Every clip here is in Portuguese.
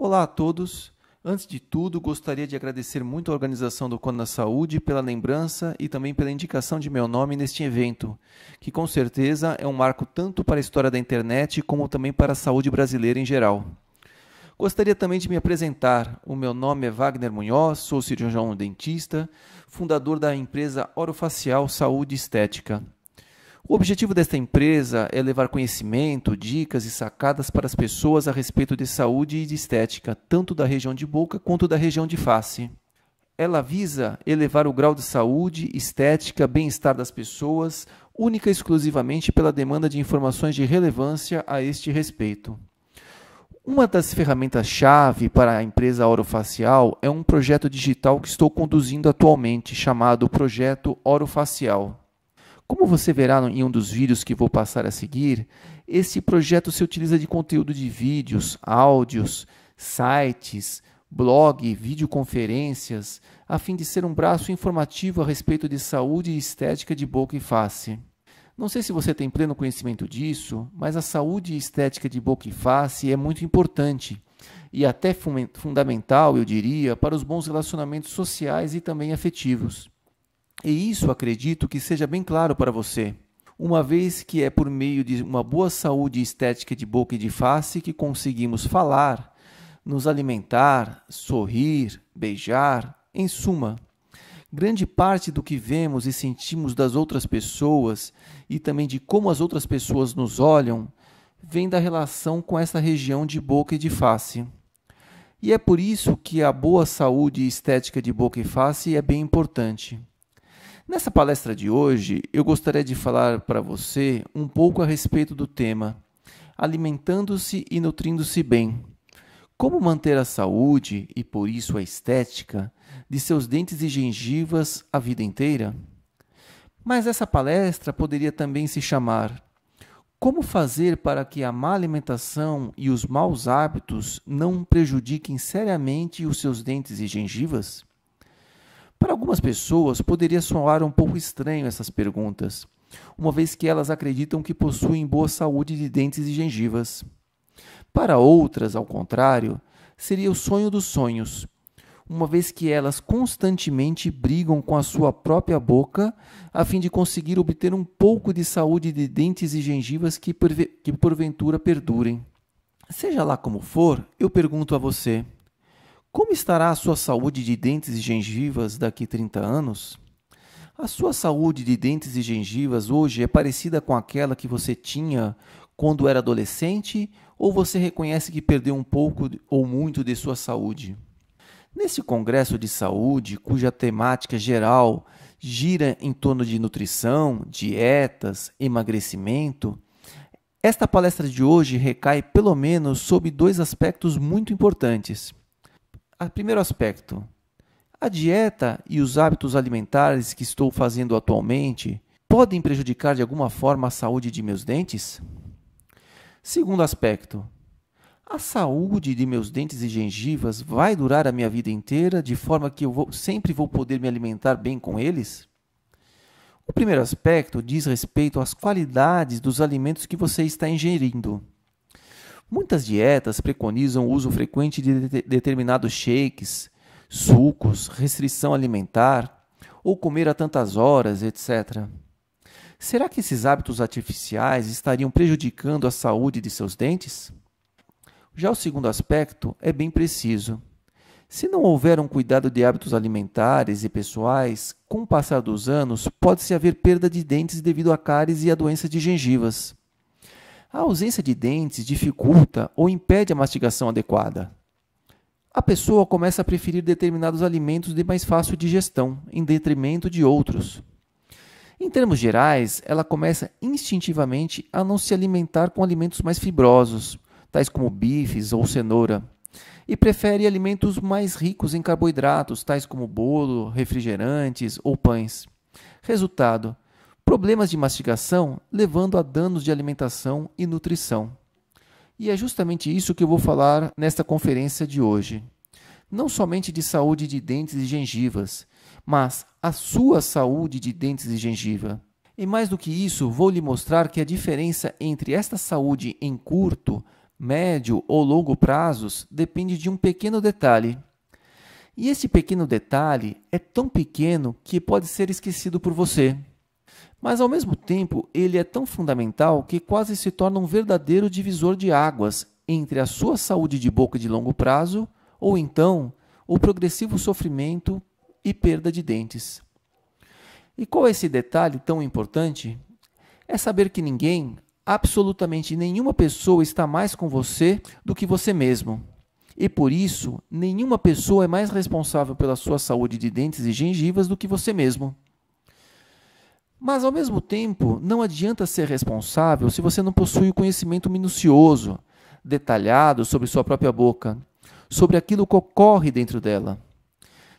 Olá a todos. Antes de tudo, gostaria de agradecer muito à organização do da Saúde pela lembrança e também pela indicação de meu nome neste evento, que com certeza é um marco tanto para a história da internet como também para a saúde brasileira em geral. Gostaria também de me apresentar. O meu nome é Wagner Munhoz, sou cirurgião dentista, fundador da empresa Orofacial Saúde Estética. O objetivo desta empresa é levar conhecimento, dicas e sacadas para as pessoas a respeito de saúde e de estética, tanto da região de boca quanto da região de face. Ela visa elevar o grau de saúde, estética, bem-estar das pessoas, única e exclusivamente pela demanda de informações de relevância a este respeito. Uma das ferramentas-chave para a empresa Orofacial é um projeto digital que estou conduzindo atualmente, chamado Projeto Orofacial. Como você verá em um dos vídeos que vou passar a seguir, esse projeto se utiliza de conteúdo de vídeos, áudios, sites, blog, videoconferências, a fim de ser um braço informativo a respeito de saúde e estética de boca e face. Não sei se você tem pleno conhecimento disso, mas a saúde e estética de boca e face é muito importante e até fundamental, eu diria, para os bons relacionamentos sociais e também afetivos. E isso acredito que seja bem claro para você, uma vez que é por meio de uma boa saúde estética de boca e de face que conseguimos falar, nos alimentar, sorrir, beijar, em suma, grande parte do que vemos e sentimos das outras pessoas e também de como as outras pessoas nos olham vem da relação com essa região de boca e de face. E é por isso que a boa saúde estética de boca e face é bem importante. Nessa palestra de hoje, eu gostaria de falar para você um pouco a respeito do tema alimentando-se e nutrindo-se bem. Como manter a saúde e por isso a estética de seus dentes e gengivas a vida inteira? Mas essa palestra poderia também se chamar Como fazer para que a má alimentação e os maus hábitos não prejudiquem seriamente os seus dentes e gengivas? Para algumas pessoas, poderia soar um pouco estranho essas perguntas, uma vez que elas acreditam que possuem boa saúde de dentes e gengivas. Para outras, ao contrário, seria o sonho dos sonhos, uma vez que elas constantemente brigam com a sua própria boca a fim de conseguir obter um pouco de saúde de dentes e gengivas que, porventura perdurem. Seja lá como for, eu pergunto a você. Como estará a sua saúde de dentes e gengivas daqui 30 anos? A sua saúde de dentes e gengivas hoje é parecida com aquela que você tinha quando era adolescente ou você reconhece que perdeu um pouco ou muito de sua saúde? Nesse congresso de saúde, cuja temática geral gira em torno de nutrição, dietas, emagrecimento, esta palestra de hoje recai pelo menos sobre dois aspectos muito importantes a ah, primeiro aspecto, a dieta e os hábitos alimentares que estou fazendo atualmente podem prejudicar de alguma forma a saúde de meus dentes? Segundo aspecto, a saúde de meus dentes e gengivas vai durar a minha vida inteira de forma que eu vou, sempre vou poder me alimentar bem com eles? O primeiro aspecto diz respeito às qualidades dos alimentos que você está ingerindo. Muitas dietas preconizam o uso frequente de, de determinados shakes, sucos, restrição alimentar ou comer a tantas horas, etc. Será que esses hábitos artificiais estariam prejudicando a saúde de seus dentes? Já o segundo aspecto é bem preciso. Se não houver um cuidado de hábitos alimentares e pessoais, com o passar dos anos, pode-se haver perda de dentes devido a cáries e a doença de gengivas. A ausência de dentes dificulta ou impede a mastigação adequada. A pessoa começa a preferir determinados alimentos de mais fácil digestão, em detrimento de outros. Em termos gerais, ela começa instintivamente a não se alimentar com alimentos mais fibrosos, tais como bifes ou cenoura, e prefere alimentos mais ricos em carboidratos, tais como bolo, refrigerantes ou pães. Resultado: problemas de mastigação levando a danos de alimentação e nutrição. E é justamente isso que eu vou falar nesta conferência de hoje. Não somente de saúde de dentes e gengivas, mas a sua saúde de dentes e gengiva. E mais do que isso, vou lhe mostrar que a diferença entre esta saúde em curto, médio ou longo prazos depende de um pequeno detalhe. E esse pequeno detalhe é tão pequeno que pode ser esquecido por você. Mas ao mesmo tempo, ele é tão fundamental que quase se torna um verdadeiro divisor de águas entre a sua saúde de boca de longo prazo ou então o progressivo sofrimento e perda de dentes. E qual é esse detalhe tão importante? É saber que ninguém, absolutamente nenhuma pessoa está mais com você do que você mesmo. E por isso, nenhuma pessoa é mais responsável pela sua saúde de dentes e gengivas do que você mesmo. Mas, ao mesmo tempo, não adianta ser responsável se você não possui o conhecimento minucioso, detalhado sobre sua própria boca, sobre aquilo que ocorre dentro dela.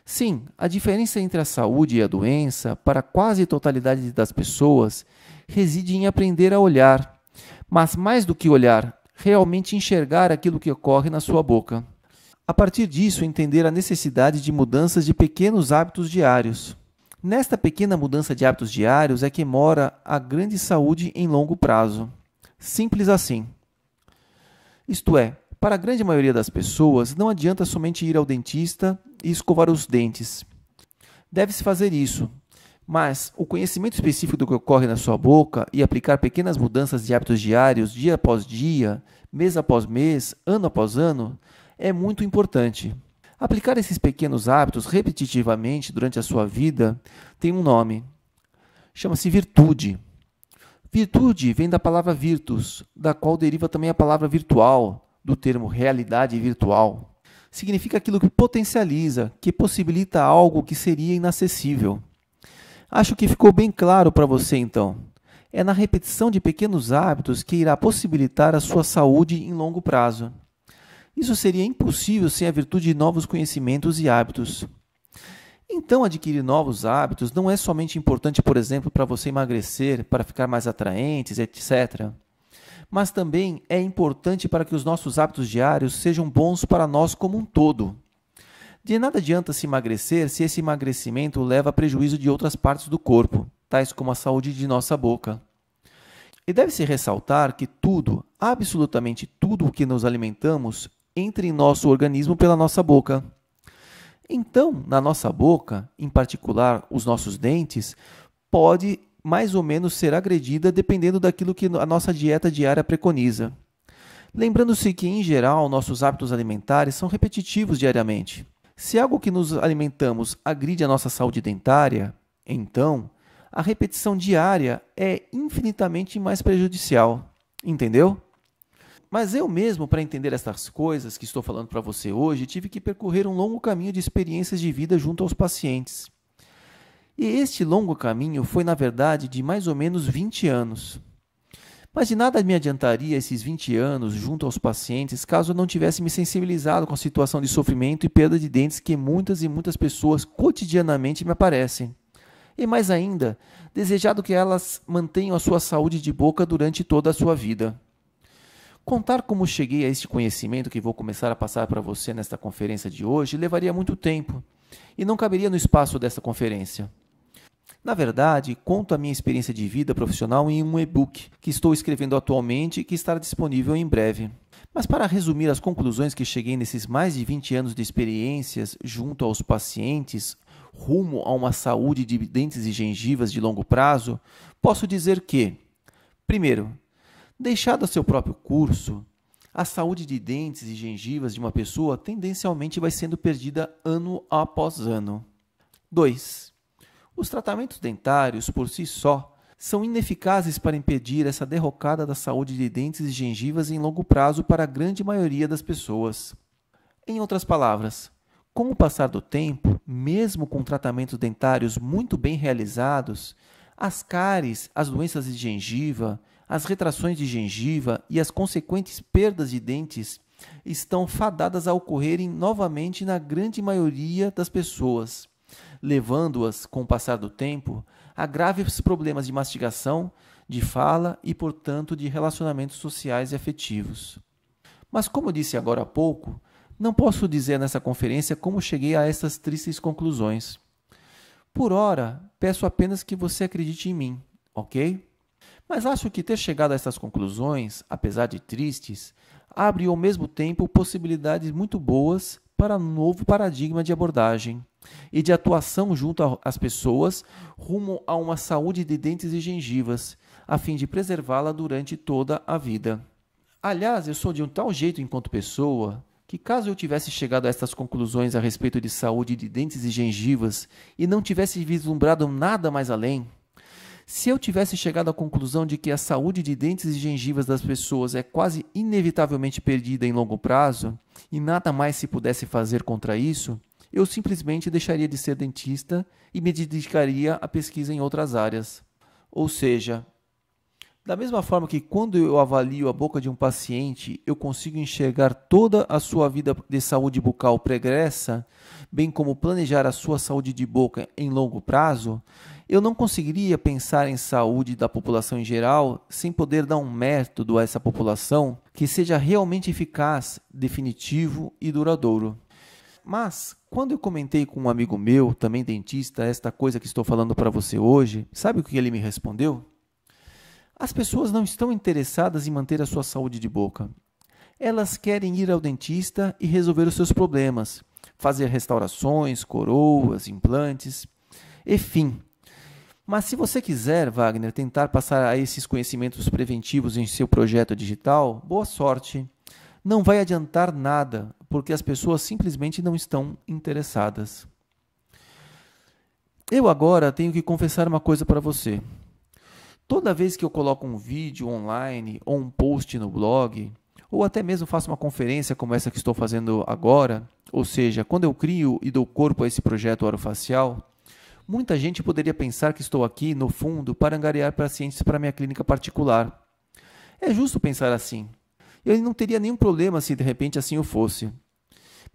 Sim, a diferença entre a saúde e a doença, para quase totalidade das pessoas, reside em aprender a olhar, mas mais do que olhar, realmente enxergar aquilo que ocorre na sua boca. A partir disso, entender a necessidade de mudanças de pequenos hábitos diários. Nesta pequena mudança de hábitos diários é que mora a grande saúde em longo prazo. Simples assim. Isto é, para a grande maioria das pessoas, não adianta somente ir ao dentista e escovar os dentes. Deve-se fazer isso, mas o conhecimento específico do que ocorre na sua boca e aplicar pequenas mudanças de hábitos diários, dia após dia, mês após mês, ano após ano, é muito importante. Aplicar esses pequenos hábitos repetitivamente durante a sua vida tem um nome. Chama-se virtude. Virtude vem da palavra virtus, da qual deriva também a palavra virtual, do termo realidade virtual. Significa aquilo que potencializa, que possibilita algo que seria inacessível. Acho que ficou bem claro para você então. É na repetição de pequenos hábitos que irá possibilitar a sua saúde em longo prazo. Isso seria impossível sem a virtude de novos conhecimentos e hábitos. Então, adquirir novos hábitos não é somente importante, por exemplo, para você emagrecer, para ficar mais atraentes, etc. Mas também é importante para que os nossos hábitos diários sejam bons para nós como um todo. De nada adianta se emagrecer se esse emagrecimento leva a prejuízo de outras partes do corpo, tais como a saúde de nossa boca. E deve-se ressaltar que tudo, absolutamente tudo o que nos alimentamos, entra em nosso organismo pela nossa boca. Então, na nossa boca, em particular os nossos dentes, pode mais ou menos ser agredida dependendo daquilo que a nossa dieta diária preconiza. Lembrando-se que, em geral, nossos hábitos alimentares são repetitivos diariamente. Se algo que nos alimentamos agride a nossa saúde dentária, então a repetição diária é infinitamente mais prejudicial. Entendeu? Mas eu mesmo, para entender estas coisas que estou falando para você hoje, tive que percorrer um longo caminho de experiências de vida junto aos pacientes. E este longo caminho foi, na verdade, de mais ou menos 20 anos. Mas de nada me adiantaria esses 20 anos junto aos pacientes caso eu não tivesse me sensibilizado com a situação de sofrimento e perda de dentes que muitas e muitas pessoas cotidianamente me aparecem. E mais ainda, desejado que elas mantenham a sua saúde de boca durante toda a sua vida. Contar como cheguei a este conhecimento que vou começar a passar para você nesta conferência de hoje levaria muito tempo e não caberia no espaço desta conferência. Na verdade, conto a minha experiência de vida profissional em um e-book que estou escrevendo atualmente e que estará disponível em breve. Mas para resumir as conclusões que cheguei nesses mais de 20 anos de experiências junto aos pacientes rumo a uma saúde de dentes e gengivas de longo prazo, posso dizer que, primeiro, Deixado a seu próprio curso, a saúde de dentes e gengivas de uma pessoa tendencialmente vai sendo perdida ano após ano. 2. Os tratamentos dentários, por si só, são ineficazes para impedir essa derrocada da saúde de dentes e gengivas em longo prazo para a grande maioria das pessoas. Em outras palavras, com o passar do tempo, mesmo com tratamentos dentários muito bem realizados, as cáries, as doenças de gengiva, as retrações de gengiva e as consequentes perdas de dentes estão fadadas a ocorrerem novamente na grande maioria das pessoas, levando-as, com o passar do tempo, a graves problemas de mastigação, de fala e, portanto, de relacionamentos sociais e afetivos. Mas, como disse agora há pouco, não posso dizer nessa conferência como cheguei a estas tristes conclusões. Por ora, peço apenas que você acredite em mim, ok? Mas acho que ter chegado a essas conclusões, apesar de tristes, abre ao mesmo tempo possibilidades muito boas para um novo paradigma de abordagem e de atuação junto às pessoas rumo a uma saúde de dentes e gengivas, a fim de preservá-la durante toda a vida. Aliás, eu sou de um tal jeito enquanto pessoa que, caso eu tivesse chegado a estas conclusões a respeito de saúde de dentes e gengivas e não tivesse vislumbrado nada mais além, se eu tivesse chegado à conclusão de que a saúde de dentes e gengivas das pessoas é quase inevitavelmente perdida em longo prazo e nada mais se pudesse fazer contra isso, eu simplesmente deixaria de ser dentista e me dedicaria à pesquisa em outras áreas. Ou seja, da mesma forma que quando eu avalio a boca de um paciente, eu consigo enxergar toda a sua vida de saúde bucal pregressa, bem como planejar a sua saúde de boca em longo prazo, eu não conseguiria pensar em saúde da população em geral sem poder dar um método a essa população que seja realmente eficaz, definitivo e duradouro. Mas, quando eu comentei com um amigo meu, também dentista, esta coisa que estou falando para você hoje, sabe o que ele me respondeu? As pessoas não estão interessadas em manter a sua saúde de boca. Elas querem ir ao dentista e resolver os seus problemas, fazer restaurações, coroas, implantes, enfim, mas se você quiser, Wagner, tentar passar esses conhecimentos preventivos em seu projeto digital, boa sorte. Não vai adiantar nada, porque as pessoas simplesmente não estão interessadas. Eu agora tenho que confessar uma coisa para você. Toda vez que eu coloco um vídeo online ou um post no blog, ou até mesmo faço uma conferência como essa que estou fazendo agora, ou seja, quando eu crio e dou corpo a esse projeto orofacial, Muita gente poderia pensar que estou aqui, no fundo, para angariar pacientes para minha clínica particular. É justo pensar assim. Eu não teria nenhum problema se de repente assim o fosse.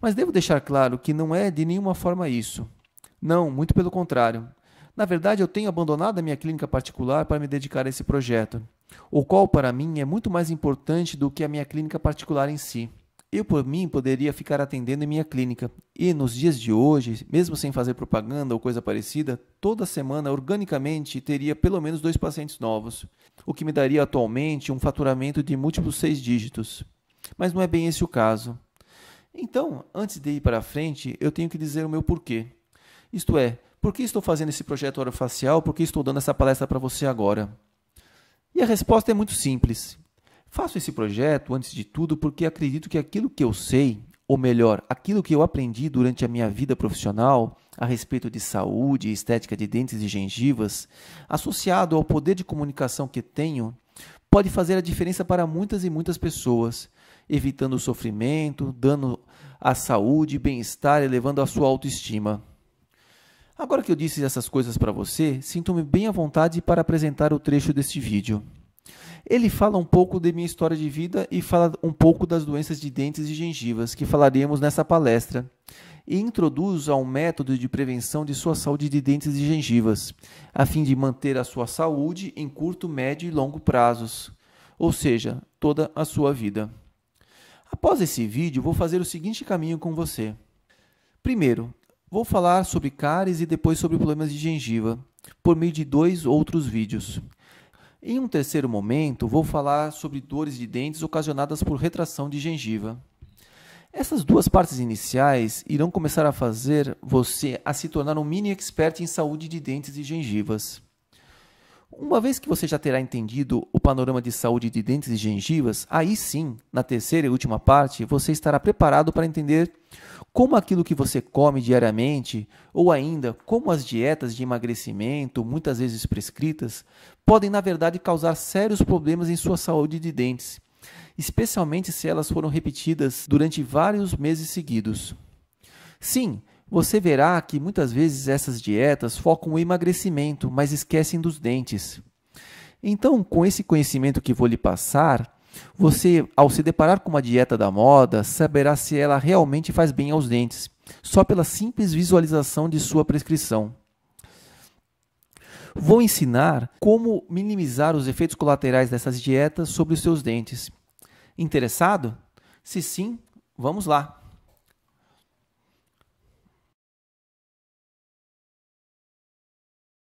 Mas devo deixar claro que não é de nenhuma forma isso. Não, muito pelo contrário. Na verdade, eu tenho abandonado a minha clínica particular para me dedicar a esse projeto, o qual para mim é muito mais importante do que a minha clínica particular em si. Eu, por mim, poderia ficar atendendo em minha clínica. E nos dias de hoje, mesmo sem fazer propaganda ou coisa parecida, toda semana, organicamente, teria pelo menos dois pacientes novos, o que me daria atualmente um faturamento de múltiplos seis dígitos. Mas não é bem esse o caso. Então, antes de ir para frente, eu tenho que dizer o meu porquê. Isto é, por que estou fazendo esse projeto orofacial? Por que estou dando essa palestra para você agora? E a resposta é muito simples. Faço esse projeto, antes de tudo, porque acredito que aquilo que eu sei, ou melhor, aquilo que eu aprendi durante a minha vida profissional a respeito de saúde e estética de dentes e gengivas, associado ao poder de comunicação que tenho, pode fazer a diferença para muitas e muitas pessoas, evitando o sofrimento, dando à saúde, bem-estar, elevando a sua autoestima. Agora que eu disse essas coisas para você, sinto-me bem à vontade para apresentar o trecho deste vídeo. Ele fala um pouco de minha história de vida e fala um pouco das doenças de dentes e gengivas que falaremos nessa palestra. E introduz ao método de prevenção de sua saúde de dentes e gengivas, a fim de manter a sua saúde em curto, médio e longo prazos, ou seja, toda a sua vida. Após esse vídeo, vou fazer o seguinte caminho com você. Primeiro, vou falar sobre cáries e depois sobre problemas de gengiva, por meio de dois outros vídeos. Em um terceiro momento, vou falar sobre dores de dentes ocasionadas por retração de gengiva. Essas duas partes iniciais irão começar a fazer você a se tornar um mini expert em saúde de dentes e gengivas. Uma vez que você já terá entendido o panorama de saúde de dentes e gengivas, aí sim, na terceira e última parte, você estará preparado para entender como aquilo que você come diariamente, ou ainda como as dietas de emagrecimento, muitas vezes prescritas, podem na verdade causar sérios problemas em sua saúde de dentes, especialmente se elas foram repetidas durante vários meses seguidos. Sim, você verá que muitas vezes essas dietas focam o emagrecimento, mas esquecem dos dentes. Então, com esse conhecimento que vou lhe passar, você, ao se deparar com uma dieta da moda, saberá se ela realmente faz bem aos dentes, só pela simples visualização de sua prescrição. Vou ensinar como minimizar os efeitos colaterais dessas dietas sobre os seus dentes. Interessado? Se sim, vamos lá!